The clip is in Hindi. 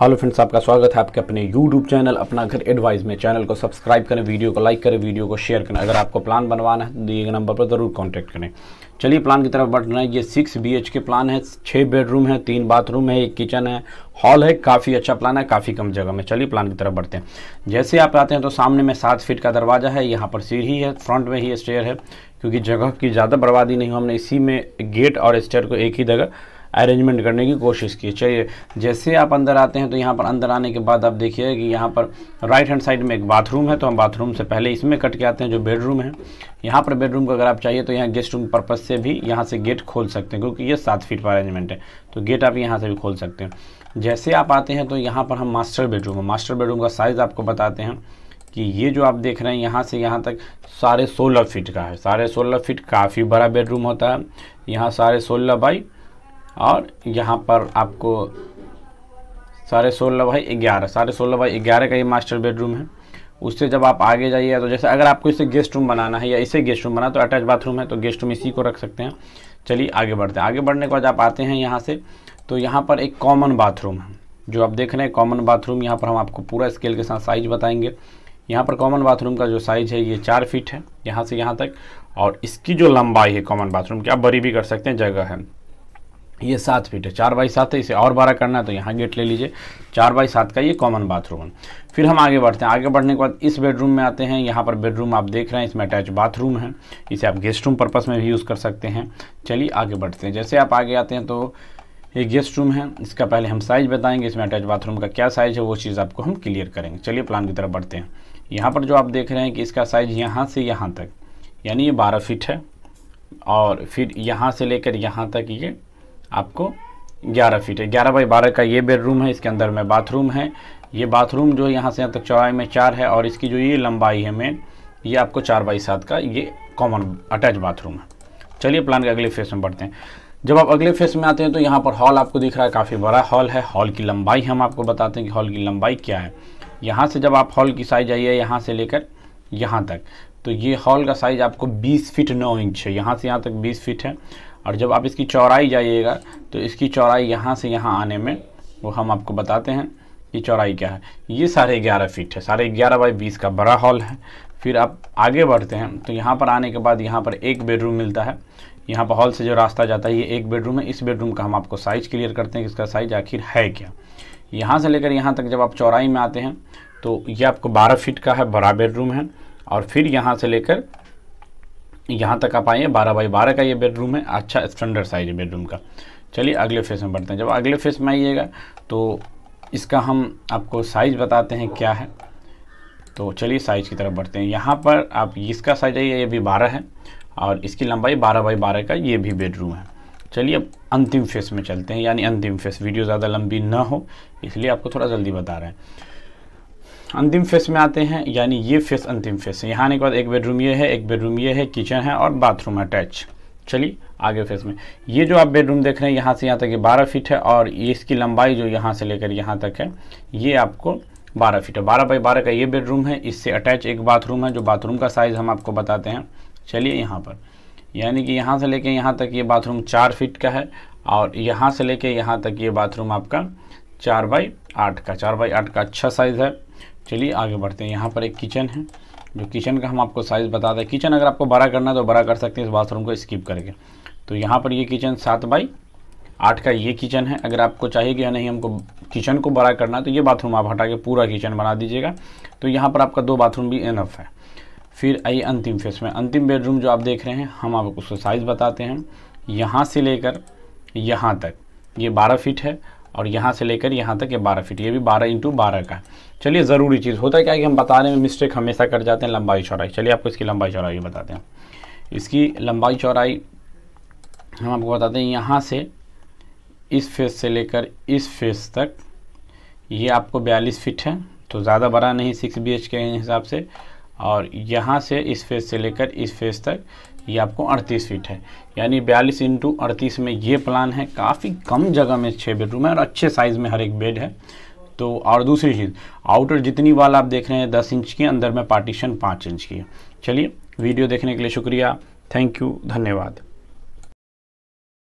हेलो फ्रेंड्स आपका स्वागत है आपके अपने यूट्यूब चैनल अपना घर एडवाइस में चैनल को सब्सक्राइब करें वीडियो को लाइक करें वीडियो को शेयर करें अगर आपको प्लान बनवाना है तो दिए नंबर पर ज़रूर कॉन्टैक्ट करें चलिए प्लान की तरफ बढ़ रहे हैं ये सिक्स बी के प्लान है छः बेडरूम है तीन बाथरूम है एक किचन है हॉल है काफ़ी अच्छा प्लान है काफ़ी कम जगह में चलिए प्लान की तरफ बढ़ते हैं जैसे आप आते हैं तो सामने में सात फीट का दरवाज़ा है यहाँ पर सीढ़ी है फ्रंट में ही स्टेयर है क्योंकि जगह की ज़्यादा बर्बादी नहीं हो हमने इसी में गेट और स्टेयर को एक ही जगह अरेंजमेंट करने की कोशिश की चलिए जैसे आप अंदर आते हैं तो यहाँ पर अंदर आने के बाद आप देखिए कि यहाँ पर राइट हैंड साइड में एक बाथरूम है तो हम बाथरूम से पहले इसमें कट के आते हैं जो बेडरूम है यहाँ पर बेडरूम को अगर आप चाहिए तो यहाँ गेस्ट रूम पर्पज़ से भी यहाँ से गेट खोल सकते हैं क्योंकि ये सात फीट का अरेंजमेंट है तो गेट आप यहाँ से भी खोल सकते हैं जैसे आप आते हैं तो यहाँ पर हम मास्टर बेडरूम है मास्टर बेडरूम का साइज़ आपको बताते हैं कि ये जो आप देख रहे हैं यहाँ से यहाँ तक साढ़े सोलह फीट का है साढ़े सोलह फीट काफ़ी बड़ा बेडरूम होता है यहाँ साढ़े सोलह बाई और यहाँ पर आपको साढ़े सोलह बाई ग्यारह साढ़े सोलह बाई ग्यारह का ये मास्टर बेडरूम है उससे जब आप आगे जाइए तो जैसे अगर आपको इसे गेस्ट रूम बनाना है या इसे गेस्ट रूम बना तो अटैच बाथरूम है तो गेस्ट रूम तो इसी को रख सकते हैं चलिए आगे बढ़ते हैं आगे बढ़ने के बाद आप आते हैं यहाँ से तो यहाँ पर एक कॉमन बाथरूम है जो आप देख रहे हैं कॉमन बाथरूम यहाँ पर हम आपको पूरा स्केल के साथ साइज बताएंगे यहाँ पर कॉमन बाथरूम का जो साइज है ये चार फीट है यहाँ से यहाँ तक और इसकी जो लंबाई है कॉमन बाथरूम की आप बड़ी भी कर सकते हैं जगह है ये सात फीट है चार बाई सात है इसे और बारह करना है तो यहाँ गेट ले लीजिए चार बाई सात का ये कॉमन बाथरूम है फिर हम आगे बढ़ते हैं आगे बढ़ने के बाद इस बेडरूम में आते हैं यहाँ पर बेडरूम आप देख रहे हैं इसमें अटैच बाथरूम है इसे आप गेस्ट रूम पर्पज़ में भी यूज़ कर सकते हैं चलिए आगे बढ़ते हैं जैसे आप आगे आते हैं तो ये गेस्ट रूम है इसका पहले हम साइज़ बताएंगे इसमें अटैच बाथरूम का क्या साइज़ है वो चीज़ आपको हम क्लियर करेंगे चलिए प्लान की तरफ बढ़ते हैं यहाँ पर जो आप देख रहे हैं कि इसका साइज़ यहाँ से यहाँ तक यानी ये बारह फिट है और फिर यहाँ से लेकर यहाँ तक ये आपको 11 फीट है 11 बाई 12 का ये बेडरूम है इसके अंदर में बाथरूम है ये बाथरूम जो यहाँ से यहाँ तक चौड़ाई में चार है और इसकी जो ये लंबाई है मेन ये आपको चार बाई सात का ये कॉमन अटैच बाथरूम है चलिए प्लान के अगले फेस में बढ़ते हैं जब आप अगले फेस में आते हैं तो यहाँ पर हॉल आपको दिख रहा है काफ़ी बड़ा हॉल है हॉल की लंबाई हम आपको बताते हैं कि हॉल की लंबाई क्या है यहाँ से जब आप हॉल की साइज आइए यहाँ से लेकर यहाँ तक तो ये हॉल का साइज़ आपको बीस फिट नौ इंच है यहाँ से यहाँ तक बीस फिट है और जब आप इसकी चौड़ाई जाइएगा तो इसकी चौड़ाई यहाँ से यहाँ आने में वो हम आपको बताते हैं कि चौड़ाई क्या है ये साढ़े ग्यारह फीट है साढ़े ग्यारह बाई बीस का बड़ा हॉल है फिर आप आगे बढ़ते हैं तो यहाँ पर आने के बाद यहाँ पर एक बेडरूम मिलता है यहाँ पर हॉल से जो रास्ता जाता है ये एक बेडरूम है इस बेडरूम का हम आपको साइज़ क्लियर करते हैं कि इसका साइज़ आखिर है क्या यहाँ से लेकर यहाँ तक जब आप चौराई में आते हैं तो ये आपको बारह फीट का है बड़ा बेडरूम है और फिर यहाँ से लेकर यहाँ तक आप आइए बारह बाई बारह का ये बेडरूम है अच्छा स्टैंडर्ड साइज है बेडरूम का चलिए अगले फेस में बढ़ते हैं जब अगले फेस में आइएगा तो इसका हम आपको साइज़ बताते हैं क्या है तो चलिए साइज़ की तरफ बढ़ते हैं यहाँ पर आप इसका साइज आइए ये भी बारह है और इसकी लंबाई बारह बाई बारह का ये भी बेडरूम है चलिए अब अंतिम फेस में चलते हैं यानी अंतिम फेस वीडियो ज़्यादा लंबी ना हो इसलिए आपको थोड़ा जल्दी बता रहे हैं अंतिम फेस में आते हैं यानी ये फेस अंतिम फेस है यहाँ आने के बाद एक बेडरूम ये है एक बेडरूम ये है किचन है और बाथरूम अटैच चलिए आगे फेस में ये जो आप बेडरूम देख रहे हैं यहाँ से यहाँ तक ये बारह फीट है और ये इसकी लंबाई जो यहाँ से लेकर यहाँ तक है ये आपको बारह फीट है बारह बाई बारह का ये बेडरूम है इससे अटैच एक बाथरूम है जो बाथरूम का साइज़ हम आपको बताते हैं चलिए यहाँ पर यानी कि यहाँ से लेकर यहाँ तक ये बाथरूम चार फिट का है और यहाँ से लेकर यहाँ तक ये बाथरूम आपका चार बाई आठ का चार बाई आठ का अच्छा साइज़ है चलिए आगे बढ़ते हैं यहाँ पर एक किचन है जो किचन का हम आपको साइज़ बता दें किचन अगर आपको बड़ा करना है तो बड़ा कर सकते हैं इस बाथरूम को स्किप करके तो यहाँ पर ये किचन सात बाई आठ का ये किचन है अगर आपको चाहिए कि या नहीं हमको किचन को बड़ा करना है तो ये बाथरूम आप हटा के पूरा किचन बना दीजिएगा तो यहाँ पर आपका दो बाथरूम भी एनफ है फिर आइए अंतिम फेस में अंतिम बेडरूम जो आप देख रहे हैं हम आपको उसको साइज़ बताते हैं यहाँ से लेकर यहाँ तक ये बारह फिट है और यहाँ से लेकर यहाँ तक ये बारह फिट ये भी बारह इंटू बारह का चलिए ज़रूरी चीज़ होता है क्या कि हम बताने में मिस्टेक हमेशा कर जाते हैं लंबाई चौड़ाई चलिए आपको इसकी लंबाई चौड़ाई भी बताते हैं इसकी लंबाई चौड़ाई हम आपको बताते हैं यहाँ से इस फेस से लेकर इस फेस तक ये आपको बयालीस फीट है तो ज़्यादा बड़ा नहीं सिक्स बी के हिसाब से और यहाँ से इस फेस से लेकर इस फेस तक ये आपको 38 फीट है यानी 42 इंटू अड़तीस में ये प्लान है काफ़ी कम जगह में छः बेडरूम है और अच्छे साइज़ में हर एक बेड है तो और दूसरी चीज़ आउटर जितनी वाल आप देख रहे हैं दस इंच की अंदर में पार्टीशन पाँच इंच की है चलिए वीडियो देखने के लिए शुक्रिया थैंक यू धन्यवाद